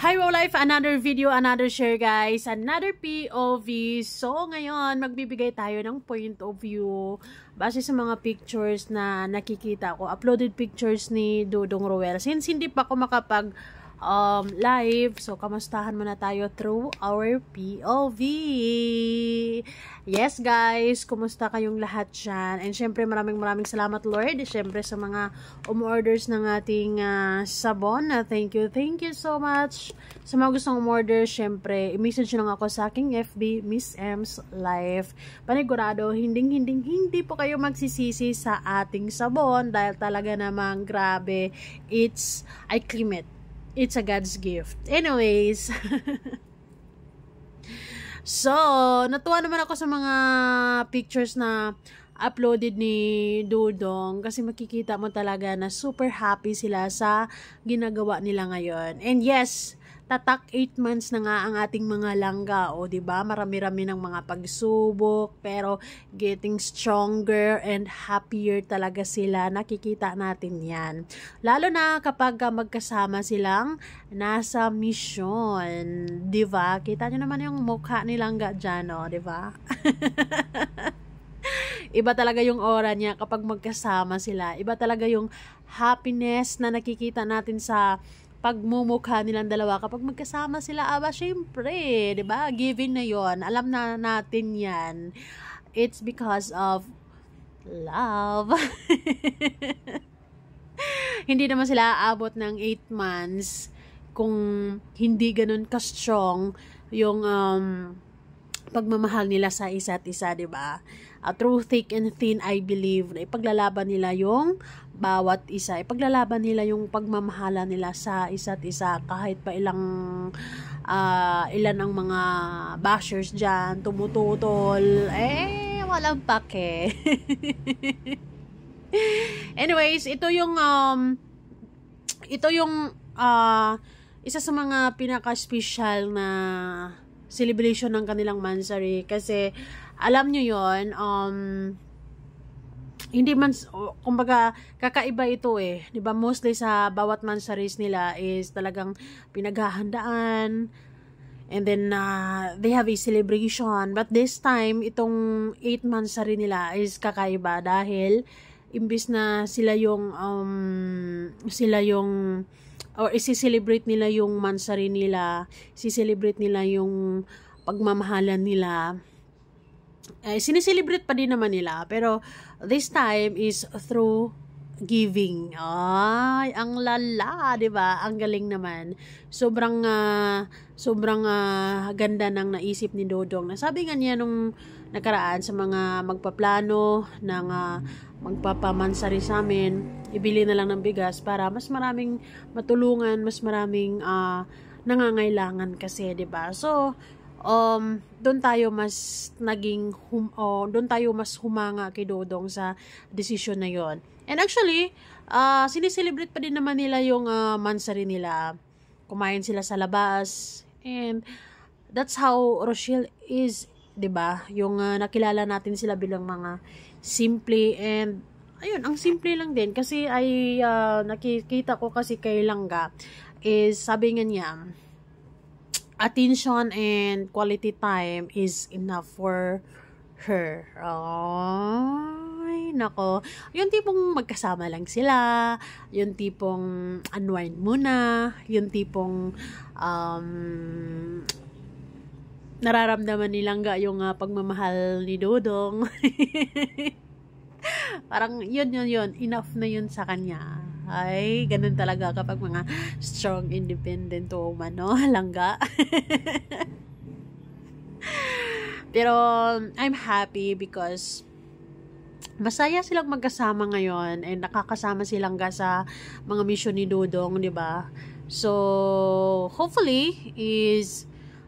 Hi, Row Life! Another video, another share, guys. Another POV. So, ngayon, magbibigay tayo ng point of view base sa mga pictures na nakikita ko. Uploaded pictures ni Dudong Roel. Since hindi pa ako makapag- um, live. So, kamustahan muna tayo through our POV. Yes, guys. Kumusta kayong lahat dyan? And syempre, maraming maraming salamat, Lord. Syempre, sa mga umorders ng ating uh, sabon. Uh, thank you. Thank you so much. Sa mga gustong umorder, syempre, i-message lang ako sa aking FB, Miss M's Life. Panigurado, hinding-hinding, hindi po kayo magsisisi sa ating sabon dahil talaga namang grabe. It's, I claim it it's a God's gift. Anyways, so, natuwa naman ako sa mga pictures na uploaded ni Dudong kasi makikita mo talaga na super happy sila sa ginagawa nila ngayon. And yes, tatak 8 months na nga ang ating mga langga o oh, 'di ba? Marami-rami ng mga pagsubok pero getting stronger and happier talaga sila. Nakikita natin 'yan. Lalo na kapag magkasama silang nasa mission, 'di ba? Kita niyo naman yung mukha ni langga diyan, oh, 'di ba? Iba talaga yung aura niya kapag magkasama sila. Iba talaga yung happiness na nakikita natin sa pagmumukha nilang dalawa kapag magkasama sila aba syempre 'di ba given na 'yon alam na natin 'yan it's because of love hindi naman sila aabot ng 8 months kung hindi ganun ka strong yung um, pagmamahal nila sa isa't isa 'di ba uh, through thick and thin I believe na ipaglalaban nila yung bawat isa ipaglalaban nila yung pagmamahala nila sa isa't isa kahit pa ilang uh, ilan ang mga bashers diyan tumututol eh walang pake anyways ito yung um, ito yung uh, isa sa mga pinaka-special na celebration ng kanilang mansari. Kasi, alam nyo yon um, hindi man, kumbaga, kakaiba ito eh. di ba Mostly sa bawat mansaris nila is talagang pinaghahandaan. And then, uh, they have a celebration. But this time, itong 8 mansari nila is kakaiba dahil imbis na sila yung um, sila yung or isi-celebrate nila yung mansari nila, isi-celebrate nila yung pagmamahalan nila. Eh, sineselebrate pa din naman nila, pero this time is through giving. Ay, ang lala, 'di ba? Ang galing naman. Sobrang uh, sobrang uh, ganda ng naisip ni Dodong. Nasabi nga niya nung nakaraan sa mga magpaplano ng uh, magpapamansari sa amin, ibili na lang ng bigas para mas maraming matulungan, mas maraming uh, nangangailangan kasi, 'di ba? So, um doon tayo mas naging hum, oh, doon tayo mas humanga kay Dodong sa desisyon na 'yon. And actually, uh, ah, siniselebrate pa din naman nila yung uh, mansari nila. Kumain sila sa labas and that's how Rochelle is 'di ba? Yung uh, nakilala natin sila bilang mga simple and ayun, ang simple lang din kasi ay uh, nakikita ko kasi kay Langga is sabi nga niya attention and quality time is enough for her. Ay, nako. Yung tipong magkasama lang sila, yung tipong unwind muna, yung tipong um, nararamdaman ni Langga yung uh, pagmamahal ni Dodong. Parang yun yun yun, enough na yun sa kanya. Ay, ganun talaga kapag mga strong, independent woman, no? Langga. Pero, I'm happy because masaya silang magkasama ngayon and nakakasama silang ga sa mga mission ni Dodong, di ba? So, hopefully is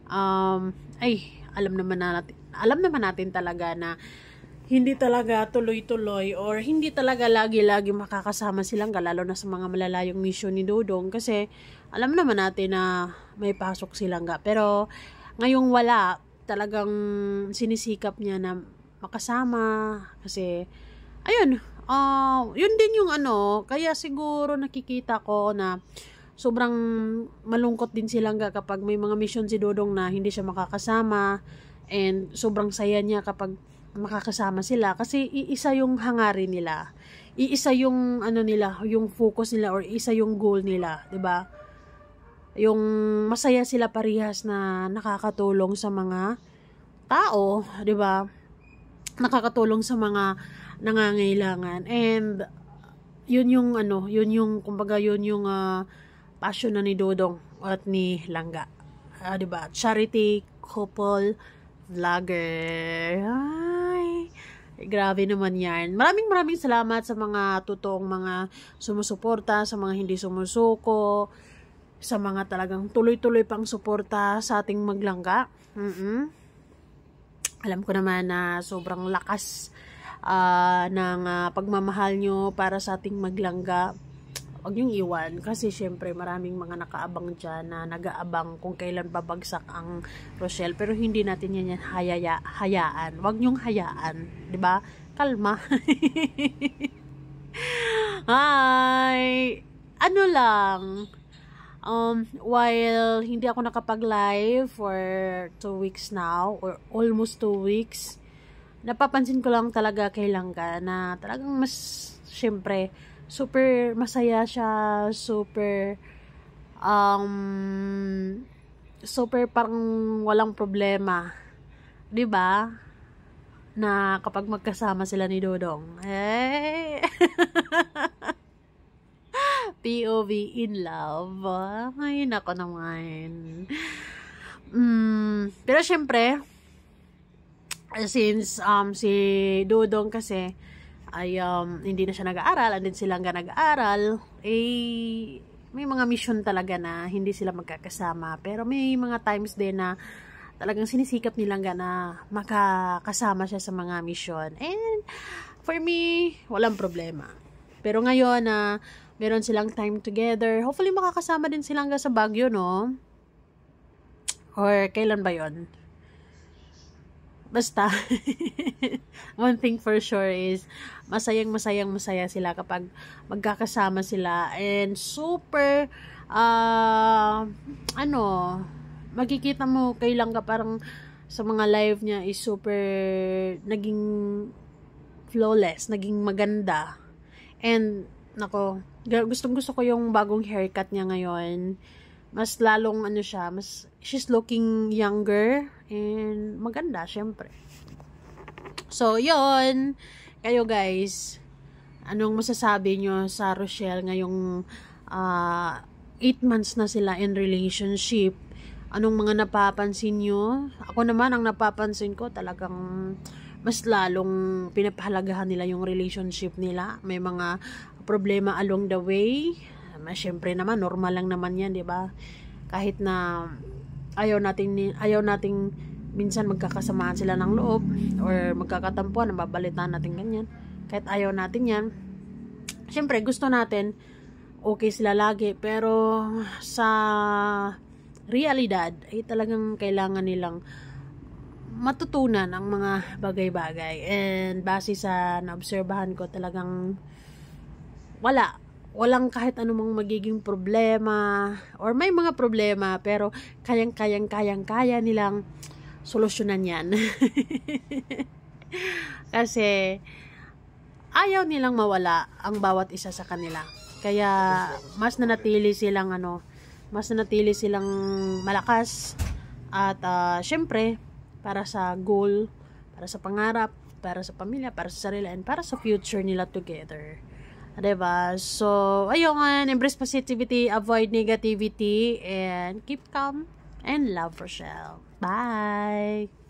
um, ay, alam naman natin, alam naman natin talaga na hindi talaga tuloy-tuloy or hindi talaga lagi-lagi makakasama silang lalo na sa mga malalayong mission ni Dodong kasi alam naman natin na may pasok silang ga pero ngayong wala talagang sinisikap niya na makasama kasi ayun uh, yun din yung ano kaya siguro nakikita ko na sobrang malungkot din sila kapag may mga mission si Dodong na hindi siya makakasama and sobrang saya niya kapag makakasama sila kasi iisa yung hangarin nila. Iisa yung ano nila, yung focus nila or isa yung goal nila, 'di ba? Yung masaya sila parehas na nakakatulong sa mga tao, 'di ba? Nakakatulong sa mga nangangailangan and yun yung ano, yun yung kumbaga yun yung uh, passion na ni Dodong at ni Langga. Ah, diba? Charity couple vlogger. Ay, grabe naman yan. Maraming maraming salamat sa mga totoong mga sumusuporta, sa mga hindi sumusuko, sa mga talagang tuloy-tuloy pang suporta sa ating maglangga. Mm -mm. Alam ko naman na sobrang lakas uh, ng uh, pagmamahal nyo para sa ating maglangga wag yung iwan kasi syempre maraming mga nakaabang dyan na nagaabang kung kailan babagsak ang Rochelle pero hindi natin yan, yan hayaya, hayaan wag yung hayaan ba diba? kalma hi ano lang um, while hindi ako nakapag-live for 2 weeks now, or almost 2 weeks, napapansin ko lang talaga kay Langga na talagang mas, syempre, super masaya siya, super um super parang walang problema. 'Di ba? Na kapag magkasama sila ni Dodong. Eh. POV in love. Ay, nako naman. Mm, pero syempre, since um, si Dodong kasi, ay um, hindi na siya nag-aaral and then sila nga nag-aaral eh may mga mission talaga na hindi sila magkakasama pero may mga times din na talagang sinisikap nilang nga na makakasama siya sa mga mission and for me walang problema pero ngayon na uh, meron silang time together hopefully makakasama din sila nga sa Baguio no or kailan ba yon basta one thing for sure is masayang masayang masaya sila kapag magkakasama sila and super uh, ano makikita mo kay ka parang sa mga live niya is super naging flawless, naging maganda and nako gustong gusto ko yung bagong haircut niya ngayon mas lalong ano siya mas she's looking younger And maganda, syempre. So, yon Kayo guys, anong masasabi nyo sa Rochelle ngayong 8 uh, ah, months na sila in relationship? Anong mga napapansin nyo? Ako naman, ang napapansin ko talagang mas lalong pinapahalagahan nila yung relationship nila. May mga problema along the way. Mas syempre naman, normal lang naman yan, di ba? Kahit na ayaw nating ayaw nating minsan magkakasamahan sila ng loob or magkakatampuan, nababalitaan natin ganyan. Kahit ayaw natin yan, syempre gusto natin okay sila lagi pero sa realidad ay talagang kailangan nilang matutunan ang mga bagay-bagay and base sa naobserbahan ko talagang wala walang kahit anumang magiging problema or may mga problema pero kayang-kayang-kayang-kaya nilang solusyonan yan. Kasi ayaw nilang mawala ang bawat isa sa kanila. Kaya mas nanatili silang ano, mas nanatili silang malakas at uh, syempre para sa goal, para sa pangarap, para sa pamilya, para sa sarili, and para sa future nila together. ba diba? So, ayun, embrace positivity, avoid negativity, and keep calm and love Rochelle. Bye!